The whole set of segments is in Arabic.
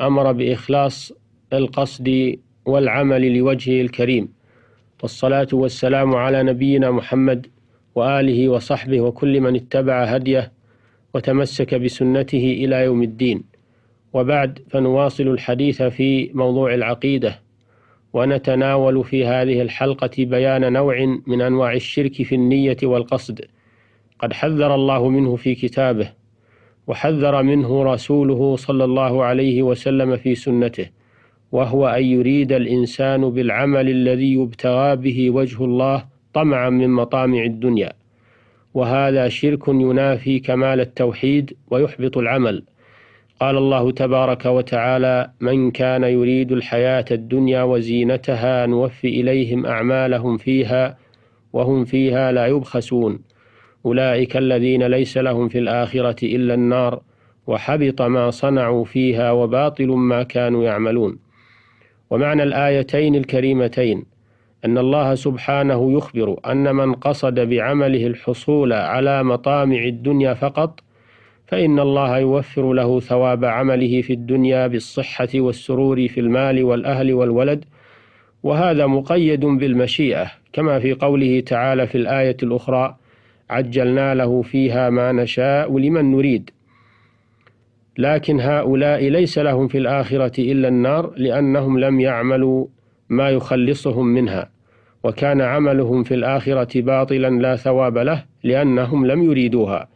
أمر بإخلاص القصد والعمل لوجهه الكريم والصلاة والسلام على نبينا محمد وآله وصحبه وكل من اتبع هديه وتمسك بسنته إلى يوم الدين وبعد فنواصل الحديث في موضوع العقيدة ونتناول في هذه الحلقة بيان نوع من أنواع الشرك في النية والقصد قد حذر الله منه في كتابه وحذر منه رسوله صلى الله عليه وسلم في سنته وهو أن يريد الإنسان بالعمل الذي يبتغى به وجه الله طمعا من مطامع الدنيا وهذا شرك ينافي كمال التوحيد ويحبط العمل قال الله تبارك وتعالى من كان يريد الحياة الدنيا وزينتها نوفي إليهم أعمالهم فيها وهم فيها لا يبخسون أولئك الذين ليس لهم في الآخرة إلا النار وحبط ما صنعوا فيها وباطل ما كانوا يعملون ومعنى الآيتين الكريمتين أن الله سبحانه يخبر أن من قصد بعمله الحصول على مطامع الدنيا فقط فإن الله يوفر له ثواب عمله في الدنيا بالصحة والسرور في المال والأهل والولد وهذا مقيد بالمشيئة كما في قوله تعالى في الآية الأخرى عجلنا له فيها ما نشاء لمن نريد لكن هؤلاء ليس لهم في الآخرة إلا النار لأنهم لم يعملوا ما يخلصهم منها وكان عملهم في الآخرة باطلا لا ثواب له لأنهم لم يريدوها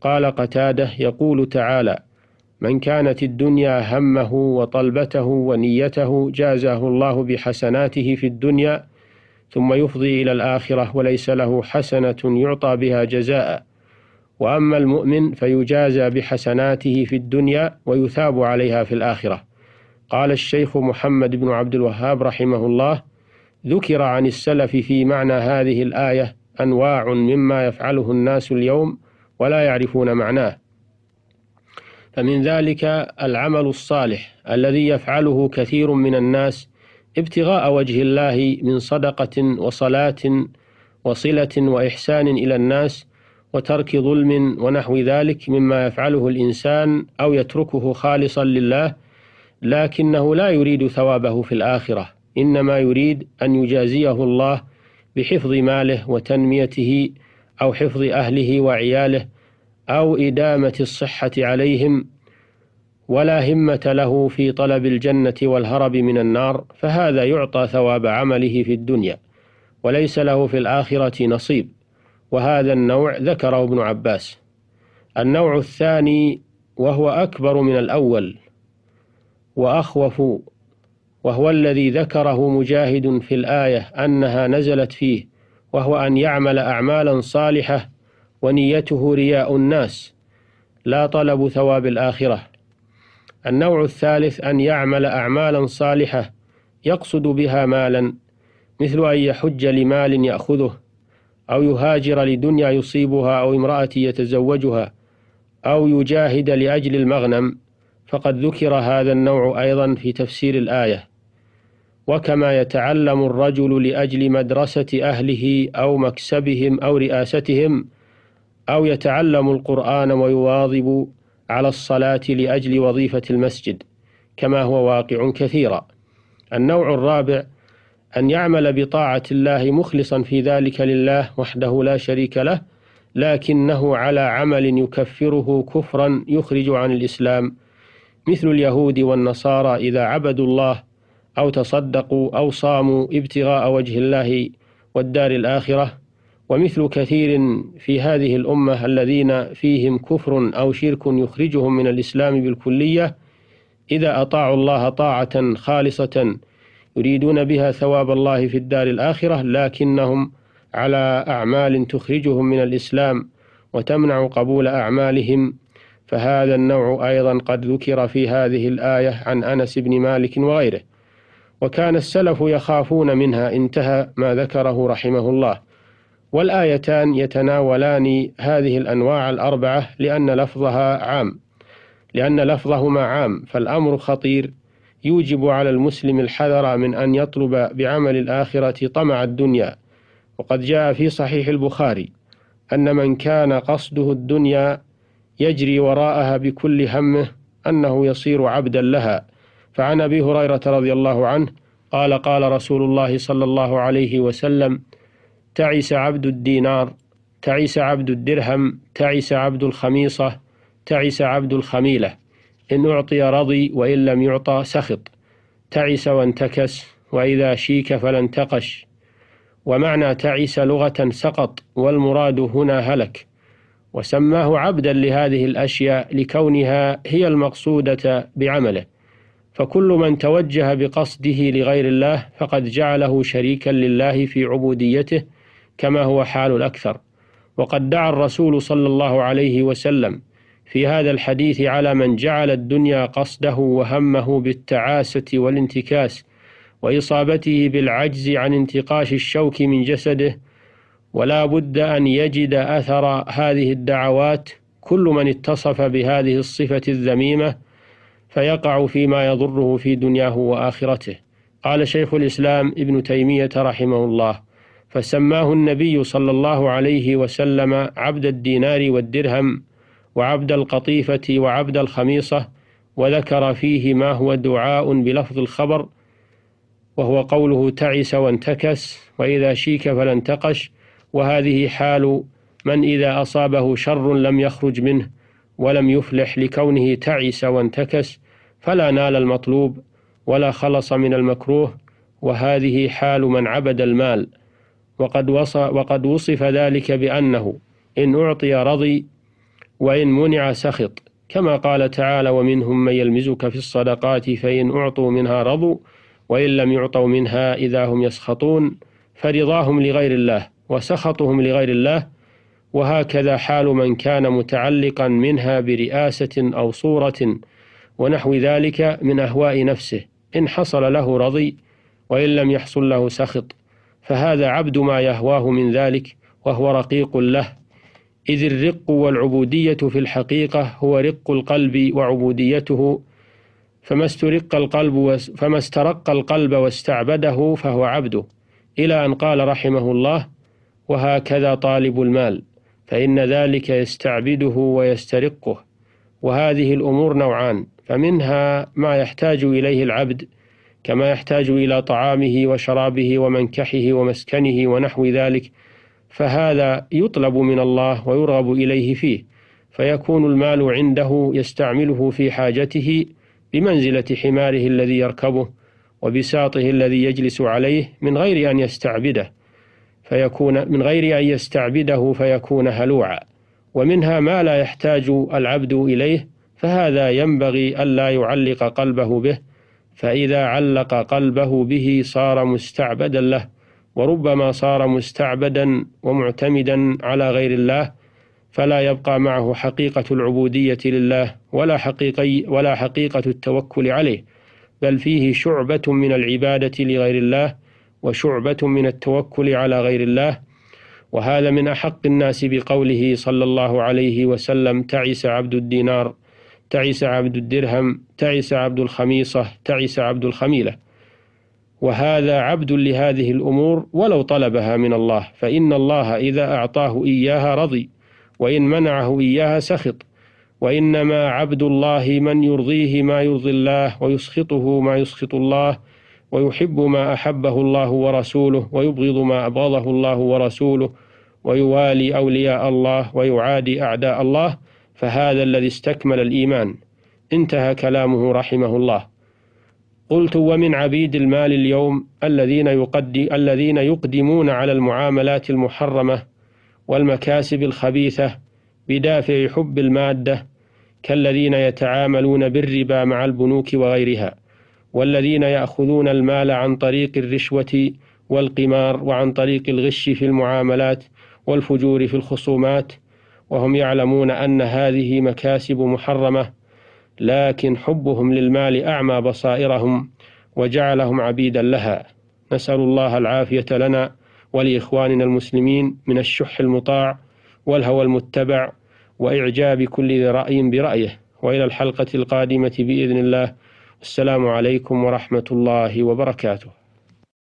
قال قتاده يقول تعالى من كانت الدنيا همه وطلبته ونيته جازاه الله بحسناته في الدنيا ثم يفضي إلى الآخرة وليس له حسنة يعطى بها جزاء وأما المؤمن فيجازى بحسناته في الدنيا ويثاب عليها في الآخرة قال الشيخ محمد بن عبد الوهاب رحمه الله ذكر عن السلف في معنى هذه الآية أنواع مما يفعله الناس اليوم ولا يعرفون معناه فمن ذلك العمل الصالح الذي يفعله كثير من الناس ابتغاء وجه الله من صدقة وصلاة وصلة وإحسان إلى الناس وترك ظلم ونحو ذلك مما يفعله الإنسان أو يتركه خالصا لله لكنه لا يريد ثوابه في الآخرة إنما يريد أن يجازيه الله بحفظ ماله وتنميته أو حفظ أهله وعياله أو إدامة الصحة عليهم ولا همة له في طلب الجنة والهرب من النار فهذا يعطى ثواب عمله في الدنيا وليس له في الآخرة نصيب وهذا النوع ذكره ابن عباس النوع الثاني وهو أكبر من الأول وأخوف وهو الذي ذكره مجاهد في الآية أنها نزلت فيه وهو أن يعمل أعمالا صالحة ونيته رياء الناس لا طلب ثواب الآخرة النوع الثالث أن يعمل أعمالا صالحة يقصد بها مالا مثل أن يحج لمال يأخذه أو يهاجر لدنيا يصيبها أو امرأة يتزوجها أو يجاهد لأجل المغنم فقد ذكر هذا النوع أيضا في تفسير الآية وكما يتعلم الرجل لأجل مدرسة أهله أو مكسبهم أو رئاستهم أو يتعلم القرآن ويواظب على الصلاة لأجل وظيفة المسجد كما هو واقع كثيرا. النوع الرابع أن يعمل بطاعة الله مخلصا في ذلك لله وحده لا شريك له لكنه على عمل يكفره كفرا يخرج عن الإسلام مثل اليهود والنصارى إذا عبدوا الله أو تصدقوا أو صاموا ابتغاء وجه الله والدار الآخرة ومثل كثير في هذه الأمة الذين فيهم كفر أو شرك يخرجهم من الإسلام بالكلية إذا أطاعوا الله طاعة خالصة يريدون بها ثواب الله في الدار الآخرة لكنهم على أعمال تخرجهم من الإسلام وتمنع قبول أعمالهم فهذا النوع أيضا قد ذكر في هذه الآية عن أنس بن مالك وغيره وكان السلف يخافون منها انتهى ما ذكره رحمه الله والآيتان يتناولان هذه الأنواع الأربعة لأن لفظها عام لأن لفظهما عام فالأمر خطير يوجب على المسلم الحذر من أن يطلب بعمل الآخرة طمع الدنيا وقد جاء في صحيح البخاري أن من كان قصده الدنيا يجري وراءها بكل همه أنه يصير عبدا لها فعن أبي هريرة رضي الله عنه قال قال رسول الله صلى الله عليه وسلم تعس عبد الدينار تعس عبد الدرهم تعس عبد الخميصة تعس عبد الخميلة إن أعطي رضي وإن لم يعطى سخط تعس وانتكس وإذا شيك فلا انتقش ومعنى تعس لغة سقط والمراد هنا هلك وسماه عبدا لهذه الأشياء لكونها هي المقصودة بعمله فكل من توجه بقصده لغير الله فقد جعله شريكا لله في عبوديته كما هو حال الأكثر وقد دعا الرسول صلى الله عليه وسلم في هذا الحديث على من جعل الدنيا قصده وهمه بالتعاسة والانتكاس وإصابته بالعجز عن انتقاش الشوك من جسده ولا بد أن يجد أثر هذه الدعوات كل من اتصف بهذه الصفة الذميمة فيقع فيما يضره في دنياه وآخرته قال شيخ الإسلام ابن تيمية رحمه الله فسماه النبي صلى الله عليه وسلم عبد الدينار والدرهم وعبد القطيفة وعبد الخميصة وذكر فيه ما هو دعاء بلفظ الخبر وهو قوله تعس وانتكس وإذا شيك فلا انتقش وهذه حال من إذا أصابه شر لم يخرج منه ولم يفلح لكونه تعس وانتكس فلا نال المطلوب ولا خلص من المكروه وهذه حال من عبد المال وقد, وصى وقد وصف ذلك بأنه إن أعطي رضي وإن منع سخط كما قال تعالى ومنهم من يلمزك في الصدقات فإن أعطوا منها رضوا وإن لم يعطوا منها إذا هم يسخطون فرضاهم لغير الله وسخطهم لغير الله وهكذا حال من كان متعلقا منها برئاسة أو صورة ونحو ذلك من أهواء نفسه إن حصل له رضي وإن لم يحصل له سخط فهذا عبد ما يهواه من ذلك وهو رقيق له إذ الرق والعبودية في الحقيقة هو رق القلب وعبوديته فما استرق القلب فما استرق القلب واستعبده فهو عبده إلى أن قال رحمه الله وهكذا طالب المال فإن ذلك يستعبده ويسترقه وهذه الأمور نوعان فمنها ما يحتاج إليه العبد كما يحتاج إلى طعامه وشرابه ومنكحه ومسكنه ونحو ذلك فهذا يطلب من الله ويرغب إليه فيه فيكون المال عنده يستعمله في حاجته بمنزلة حماره الذي يركبه وبساطه الذي يجلس عليه من غير أن يستعبده فيكون من غير أن يستعبده فيكون هلوعا ومنها ما لا يحتاج العبد إليه فهذا ينبغي ألا يعلق قلبه به فإذا علق قلبه به صار مستعبدا له وربما صار مستعبدا ومعتمدا على غير الله فلا يبقى معه حقيقة العبودية لله ولا حقيقي ولا حقيقة التوكل عليه بل فيه شعبة من العبادة لغير الله وشعبة من التوكل على غير الله وهذا من أحق الناس بقوله صلى الله عليه وسلم تعس عبد الدينار تعس عبد الدرهم تعس عبد الخميصة تعس عبد الخميلة وهذا عبد لهذه الأمور ولو طلبها من الله فإن الله إذا أعطاه إياها رضي وإن منعه إياها سخط وإنما عبد الله من يرضيه ما يرضي الله ويسخطه ما يسخط الله ويحب ما أحبه الله ورسوله ويبغض ما أبغضه الله ورسوله ويوالي أولياء الله ويعادي أعداء الله فهذا الذي استكمل الإيمان انتهى كلامه رحمه الله قلت ومن عبيد المال اليوم الذين يقدي الذين يقدمون على المعاملات المحرمة والمكاسب الخبيثة بدافع حب المادة كالذين يتعاملون بالربا مع البنوك وغيرها والذين يأخذون المال عن طريق الرشوة والقمار وعن طريق الغش في المعاملات والفجور في الخصومات وهم يعلمون أن هذه مكاسب محرمة لكن حبهم للمال أعمى بصائرهم وجعلهم عبيدا لها نسأل الله العافية لنا ولإخواننا المسلمين من الشح المطاع والهوى المتبع وإعجاب كل رأي برأيه وإلى الحلقة القادمة بإذن الله السلام عليكم ورحمة الله وبركاته